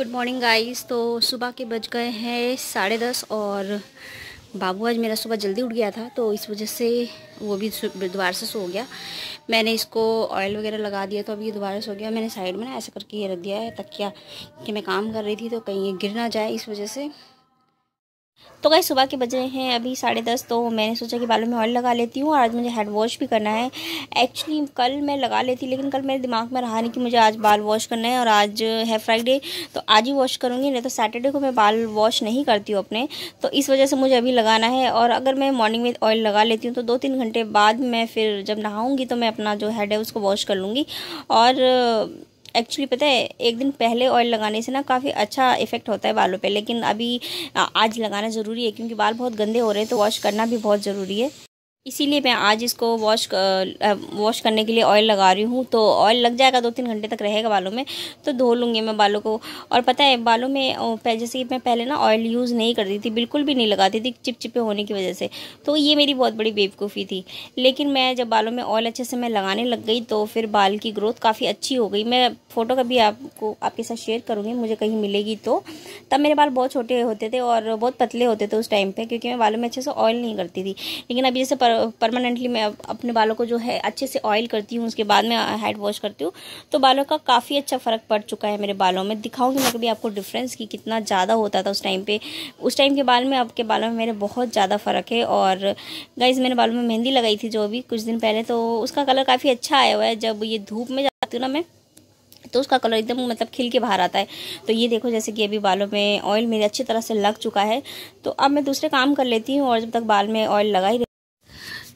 Good morning guys तो सुबह के बज गए हैं साढ़े दस और बाबू आज मेरा सुबह जल्दी उठ गया था तो इस वजह से वो भी दोबारा से सो गया मैंने इसको ऑयल वगैरह लगा दिया तो अभी ये दोबारा सो गया मैंने साइड में ना ऐसा करके ये रख दिया है तकिया कि मैं काम कर रही थी तो कहीं ये गिर ना जाए इस वजह से तो गई सुबह के बजे हैं अभी साढ़े दस तो मैंने सोचा कि बालों में ऑयल लगा लेती हूँ और आज मुझे हैंड वॉश भी करना है एक्चुअली कल मैं लगा लेती लेकिन कल मेरे दिमाग में रहा नहीं कि मुझे आज बाल वॉश करना है और आज है फ्राइडे तो आज ही वॉश करूँगी नहीं तो सैटरडे को मैं बाल वॉश नहीं करती हूँ अपने तो इस वजह से मुझे अभी लगाना है और अगर मैं मॉर्निंग में ऑयल लगा लेती हूँ तो दो तीन घंटे बाद मैं फिर जब नहाऊँगी तो मैं अपना जो हैड है उसको वॉश कर लूँगी और एक्चुअली पता है एक दिन पहले ऑयल लगाने से ना काफ़ी अच्छा इफेक्ट होता है बालों पे लेकिन अभी आज लगाना ज़रूरी है क्योंकि बाल बहुत गंदे हो रहे हैं तो वॉश करना भी बहुत ज़रूरी है इसीलिए मैं आज इसको वॉश वॉश करने के लिए ऑयल लगा रही हूँ तो ऑयल लग जाएगा दो तीन घंटे तक रहेगा बालों में तो धो लूँगी मैं बालों को और पता है बालों में जैसे कि मैं पहले ना ऑयल यूज़ नहीं करती थी बिल्कुल भी नहीं लगाती थी चिपचिपे होने की वजह से तो ये मेरी बहुत बड़ी बेवकूफ़ी थी लेकिन मैं जब बालों में ऑयल अच्छे से मैं लगाने लग गई तो फिर बाल की ग्रोथ काफ़ी अच्छी हो गई मैं फ़ोटो कभी आपको आपके साथ शेयर करूँगी मुझे कहीं मिलेगी तो तब मेरे बाल बहुत छोटे होते थे और बहुत पतले होते थे उस टाइम पर क्योंकि मैं बालों में अच्छे से ऑयल नहीं करती थी लेकिन अभी जैसे पर, परमानेंटली मैं अपने बालों को जो है अच्छे से ऑयल करती हूँ उसके बाद में हेड वॉश करती हूँ तो बालों का काफ़ी अच्छा फ़र्क पड़ चुका है मेरे बालों में दिखाऊंगी मैं कभी आपको डिफरेंस कि कितना ज़्यादा होता था उस टाइम पे उस टाइम के बाल में आपके बालों में मेरे बहुत ज़्यादा फ़र्क है और गाइज़ मैंने बालों में मेहंदी लगाई थी जो भी कुछ दिन पहले तो उसका कलर काफ़ी अच्छा आया हुआ है जब ये धूप में जाती हूँ ना मैं तो उसका कलर एकदम मतलब खिल के बाहर आता है तो ये देखो जैसे कि अभी बालों में ऑयल मेरे अच्छी तरह से लग चुका है तो अब मैं दूसरे काम कर लेती हूँ और जब तक बाल में ऑयल लगा ही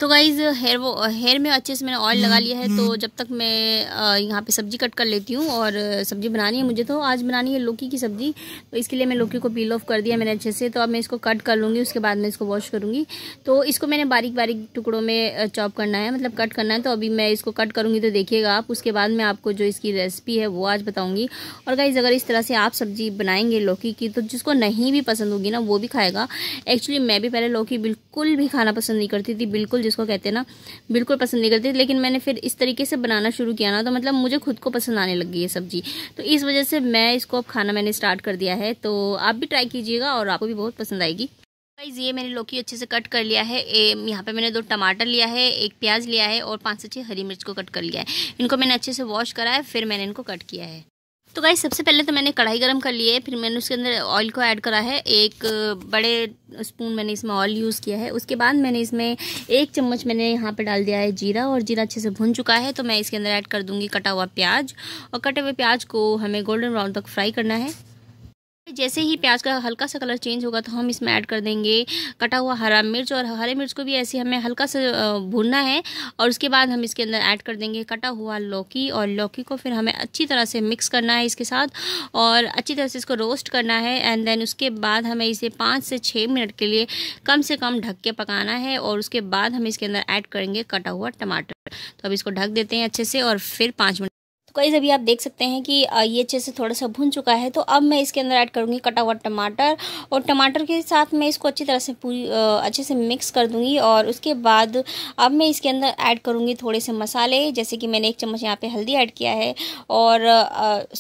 तो गाइज हेयर वो हेयर में अच्छे से मैंने ऑयल लगा हम्म, लिया है तो हम्म। जब तक मैं यहाँ पे सब्जी कट कर लेती हूँ और सब्जी बनानी है मुझे तो आज बनानी है लौकी की सब्जी तो इसके लिए मैं लौकी को पील ऑफ कर दिया मैंने अच्छे से तो अब मैं इसको कट कर लूँगी उसके बाद मैं इसको वॉश करूँगी तो इसको मैंने बारीक बारीक टुकड़ों में चॉप करना है मतलब कट करना है तो अभी मैं इसको कट करूँगी तो देखिएगा आप उसके बाद मैं आपको जो इसकी रेसिपी है वो आज बताऊँगी और गाइज अगर इस तरह से आप सब्जी बनाएंगे लौकी की तो जिसको नहीं भी पसंद होगी ना वो भी खाएगा एक्चुअली मैं भी पहले लौकी बिल्कुल भी खाना पसंद नहीं करती थी बिल्कुल जिसको कहते हैं ना बिल्कुल पसंद नहीं करती लेकिन मैंने फिर इस तरीके से बनाना शुरू किया ना तो मतलब मुझे खुद को पसंद आने लग गई है सब्जी तो इस वजह से मैं इसको अब खाना मैंने स्टार्ट कर दिया है तो आप भी ट्राई कीजिएगा और आपको भी बहुत पसंद आएगी गाइज ये मैंने लौकी अच्छे से कट कर लिया है यहाँ पे मैंने दो टमाटर लिया है एक प्याज लिया है और पाँच से छह हरी मिर्च को कट कर लिया है इनको मैंने अच्छे से वॉश करा है फिर मैंने इनको कट किया है तो गाइस सबसे पहले तो मैंने कढ़ाई गरम कर ली है फिर मैंने उसके अंदर ऑयल को ऐड करा है एक बड़े स्पून मैंने इसमें ऑयल यूज़ किया है उसके बाद मैंने इसमें एक चम्मच मैंने यहाँ पे डाल दिया है जीरा और जीरा अच्छे से भुन चुका है तो मैं इसके अंदर ऐड कर दूँगी कटा हुआ प्याज और कटे हुए प्याज को हमें गोल्डन ब्राउन तक फ्राई करना है जैसे ही प्याज का हल्का सा कलर चेंज होगा तो हम इसमें ऐड कर देंगे कटा हुआ हरा मिर्च और हरे मिर्च को भी ऐसे हमें हल्का सा भूनना है और उसके बाद हम इसके अंदर ऐड कर देंगे कटा हुआ लौकी और लौकी को फिर हमें अच्छी तरह से मिक्स करना है इसके साथ और अच्छी तरह से इसको रोस्ट करना है एंड देन उसके बाद हमें इसे पाँच से छः मिनट के लिए कम से कम ढक के पकाना है और उसके बाद हम इसके अंदर ऐड करेंगे कटा हुआ टमाटर तो अब इसको ढक देते हैं अच्छे से और फिर पाँच मिनट गाइज़ अभी आप देख सकते हैं कि ये अच्छे से थोड़ा सा भुन चुका है तो अब मैं इसके अंदर ऐड करूँगी कटा हुआ टमाटर और टमाटर के साथ मैं इसको अच्छी तरह से पूरी अच्छे से मिक्स कर दूँगी और उसके बाद अब मैं इसके अंदर ऐड करूँगी थोड़े से मसाले जैसे कि मैंने एक चम्मच यहाँ पर हल्दी ऐड किया है और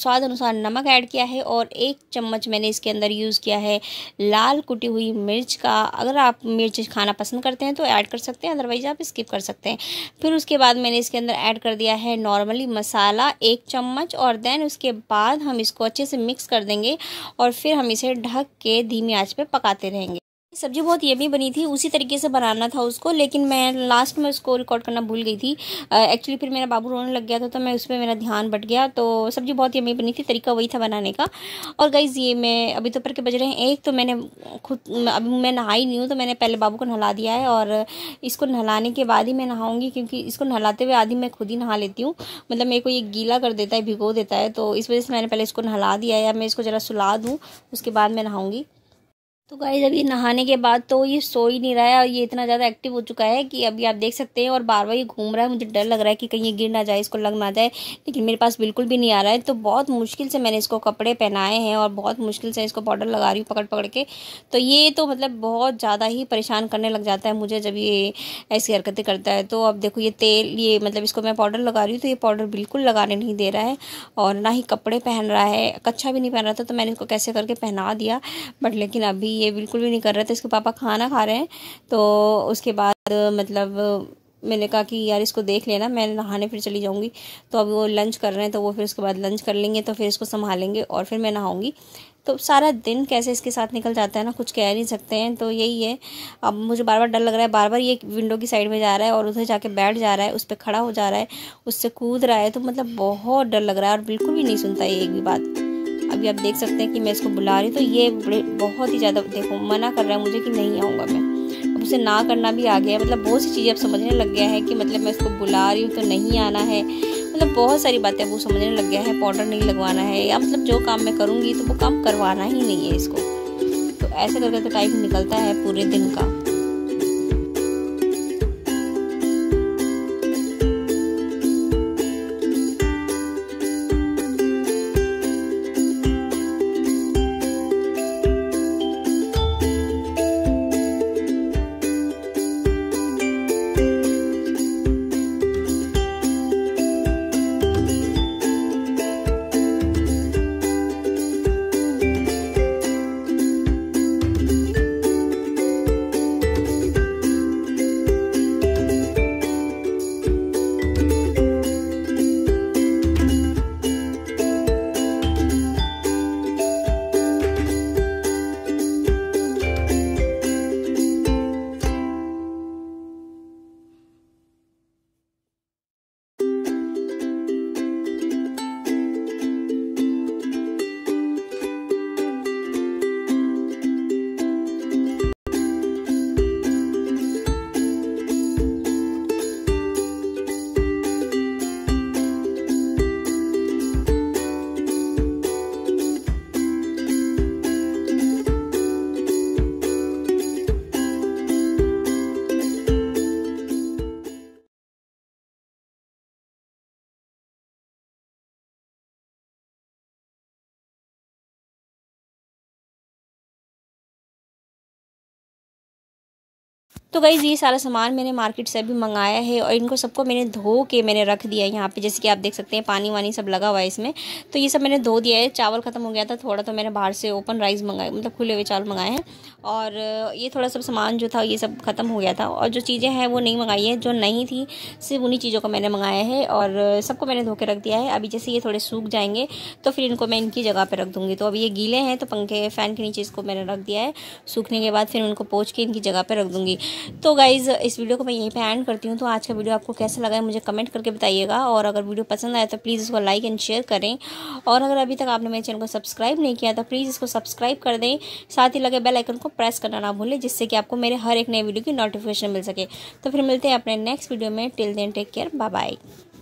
स्वाद अनुसार नमक ऐड किया है और एक चम्मच मैंने इसके अंदर यूज़ किया है लाल कुटी हुई मिर्च का अगर आप मिर्च खाना पसंद करते हैं तो ऐड कर सकते हैं अदरवाइज़ आप स्किप कर सकते हैं फिर उसके बाद मैंने इसके अंदर ऐड कर दिया है नॉर्मली मसाला एक चम्मच और देन उसके बाद हम इसको अच्छे से मिक्स कर देंगे और फिर हम इसे ढक के धीमी आँच पे पकाते रहेंगे सब्जी बहुत यमी बनी थी उसी तरीके से बनाना था उसको लेकिन मैं लास्ट में उसको रिकॉर्ड करना भूल गई थी एक्चुअली फिर मेरा बाबू रोने लग गया था तो मैं उस पर मेरा ध्यान बट गया तो सब्जी बहुत यमी बनी थी तरीका वही था बनाने का और गाइज़ ये मैं अभी दोपहर तो के बज रहे हैं एक तो मैंने खुद अभी मैं नहाई नहीं हूँ तो मैंने पहले बाबू को नहला दिया है और इसको नहलाने के बाद ही मैं नहाऊँगी क्योंकि इसको नहलाते हुए आधी मैं खुद ही नहा लेती हूँ मतलब मेरे को ये गीला कर देता है भिगो देता है तो इस वजह से मैंने पहले इसको नहला दिया है अब मैं इसको ज़रा सुला दूँ उसके बाद मैं नहाऊँगी तो गाय अभी नहाने के बाद तो ये सो ही नहीं रहा है और ये इतना ज़्यादा एक्टिव हो चुका है कि अभी आप देख सकते हैं और बार बार ये घूम रहा है मुझे डर लग रहा है कि कहीं ये गिर ना जाए इसको लग ना जाए लेकिन मेरे पास बिल्कुल भी नहीं आ रहा है तो बहुत मुश्किल से मैंने इसको कपड़े पहनाए हैं और बहुत मुश्किल से इसको बॉर्डर लगा रही हूँ पकड़ पकड़ के तो ये तो मतलब बहुत ज़्यादा ही परेशान करने लग जाता है मुझे जब ये ऐसी हरकतें करता है तो अब देखो ये तेल ये मतलब इसको मैं पाउडर लगा रही हूँ तो ये पाउडर बिल्कुल लगाने नहीं दे रहा है और ना ही कपड़े पहन रहा है कच्छा भी नहीं पहन रहा था तो मैंने इसको कैसे करके पहना दिया बट लेकिन अभी ये बिल्कुल भी नहीं कर रहा था इसके पापा खाना खा रहे हैं तो उसके बाद मतलब मैंने कहा कि यार इसको देख लेना मैं नहाने फिर चली जाऊँगी तो अब वो लंच कर रहे हैं तो वो फिर उसके बाद लंच कर लेंगे तो फिर इसको संभालेंगे और फिर मैं नहाऊंगी तो सारा दिन कैसे इसके साथ निकल जाता है ना कुछ कह नहीं सकते हैं तो यही है अब मुझे बार बार डर लग रहा है बार बार ये विंडो की साइड में जा रहा है और उधर जाके बैठ जा रहा है उस पर खड़ा हो जा रहा है उससे कूद रहा है तो मतलब बहुत डर लग रहा है और बिल्कुल भी नहीं सुनता ये एक भी बात अभी आप देख सकते हैं कि मैं इसको बुला रही हूँ तो ये बहुत ही ज़्यादा देखो मना कर रहा है मुझे कि नहीं आऊँगा मैं अब उसे ना करना भी आ गया मतलब बहुत सी चीज़ें अब समझने लग गया है कि मतलब मैं इसको बुला रही हूँ तो नहीं आना है मतलब बहुत सारी बातें वो समझने लग गया है पाउडर नहीं लगवाना है या मतलब जो काम मैं करूँगी तो वो काम करवाना ही नहीं है इसको तो ऐसे करके तो टाइम निकलता है पूरे दिन का तो गई ये सारा सामान मैंने मार्केट से अभी मंगाया है और इनको सबको मैंने धो के मैंने रख दिया है यहाँ पे जैसे कि आप देख सकते हैं पानी वानी सब लगा हुआ है इसमें तो ये सब मैंने धो दिया है चावल ख़त्म हो गया था थोड़ा तो मैंने बाहर से ओपन राइस मंगाए मतलब खुले हुए चावल मंगाए हैं और ये थोड़ा सब सामान जो था ये सब ख़त्म हो गया था और जो चीज़ें हैं वो नहीं मंगाई है जो नहीं थी सिर्फ उन्हीं चीज़ों को मैंने मंगाया है और सबको मैंने धो के रख दिया है अभी जैसे ये थोड़े सूख जाएंगे तो फिर इनको मैं इनकी जगह पर रख दूँगी तो अभी ये गीले हैं तो पंखे फ़ैन के नीचे इसको मैंने रख दिया है सूखने के बाद फिर उनको पोच के इनकी जगह पर रख दूँगी तो गाइज़ इस वीडियो को मैं यहीं पे एंड करती हूँ तो आज का वीडियो आपको कैसा लगा है मुझे कमेंट करके बताइएगा और अगर वीडियो पसंद आया तो प्लीज़ इसको लाइक एंड शेयर करें और अगर अभी तक आपने मेरे चैनल को सब्सक्राइब नहीं किया तो प्लीज़ इसको सब्सक्राइब कर दें साथ ही लगे बेल आइकन को प्रेस करना ना भूलें जिससे कि आपको मेरे हर एक नए वीडियो की नोटिफिकेशन मिल सके तो फिर मिलते हैं अपने नेक्स्ट वीडियो में till then take care bye bye